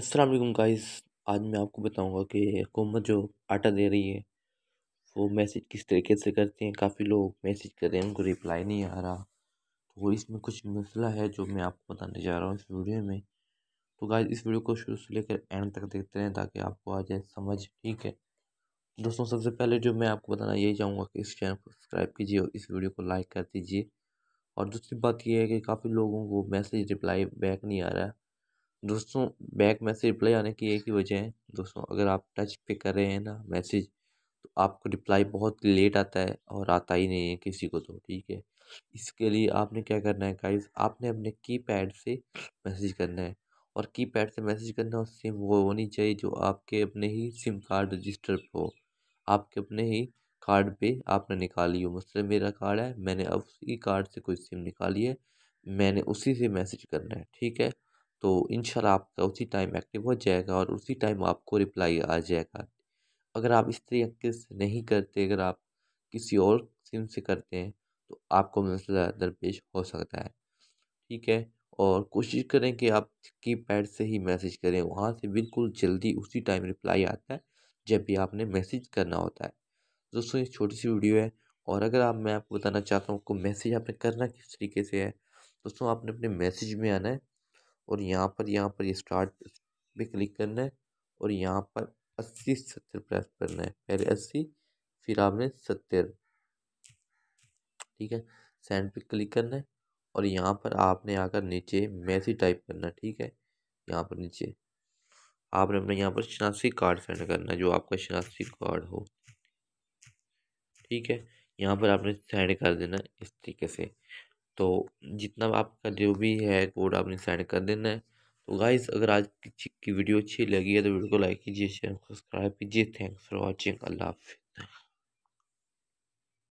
अस्सलाम वालेकुम गाइस आज मैं आपको बताऊंगा कि हुकूमत जो आटा दे रही है वो मैसेज किस तरीके से करते हैं काफ़ी लोग मैसेज कर रहे हैं उनको रिप्लाई नहीं आ रहा तो इसमें कुछ मसला है जो मैं आपको बताने जा रहा हूँ इस वीडियो में तो गाइस इस वीडियो को शुरू से लेकर एंड तक देखते रहें ताकि आपको आ जाए समझ ठीक है दोस्तों सबसे पहले जो मैं आपको बताना यही चाहूँगा कि इस चैनल को सब्सक्राइब कीजिए और इस वीडियो को लाइक कर दीजिए और दूसरी बात यह है कि काफ़ी लोगों को मैसेज रिप्लाई बैक नहीं आ रहा है दोस्तों बैक मैसेज रिप्लाई आने की एक ही वजह है दोस्तों अगर आप टच पे कर रहे हैं ना मैसेज तो आपको रिप्लाई बहुत लेट आता है और आता ही नहीं है किसी को तो ठीक है इसके लिए आपने क्या करना है गाइस आपने अपने कीपैड से मैसेज करना है और कीपैड से मैसेज करना है सिम वो होनी चाहिए जो आपके अपने ही सिम कार्ड रजिस्टर पर हो आपके अपने ही कार्ड पे आपने निकाली हो मसल मतलब मेरा कार्ड है मैंने अब उसी कार्ड से कोई सिम निकाली है मैंने उसी से मैसेज करना है ठीक है तो इनशाला आपका उसी टाइम एक्टिव हो जाएगा और उसी टाइम आपको रिप्लाई आ जाएगा अगर आप इस तरीके से नहीं करते अगर आप किसी और सिम से करते हैं तो आपको मसला दरपेश हो सकता है ठीक है और कोशिश करें कि आप की पैड से ही मैसेज करें वहाँ से बिल्कुल जल्दी उसी टाइम रिप्लाई आता है जब भी आपने मैसेज करना होता है दोस्तों ये छोटी सी वीडियो है और अगर आप मैं आपको बताना चाहता हूँ आपको मैसेज आपने करना किस तरीके से है दोस्तों आपने अपने मैसेज में आना है और यहाँ पर यहाँ पर स्टार्ट पे क्लिक करना है और यहाँ पर अस्सी सत्तर प्रेस करना है पहले अस्सी फिर आपने सत्तर ठीक है सेंड पे क्लिक करना है और यहाँ पर आपने आकर नीचे मैसेज टाइप करना है ठीक है यहाँ पर नीचे आपने अपने यहाँ पर शनासी कार्ड सेंड करना है जो आपका शनासी कार्ड हो ठीक है यहाँ पर आपने सेंड कर देना इस तरीके से तो जितना आपका जो भी है कोड आपने सेंड कर देना है तो गाइज अगर आज की वीडियो अच्छी लगी है तो वीडियो को लाइक कीजिए शेयर सब्सक्राइब कीजिए थैंक्स फॉर वॉचिंग अल्लाह हाफि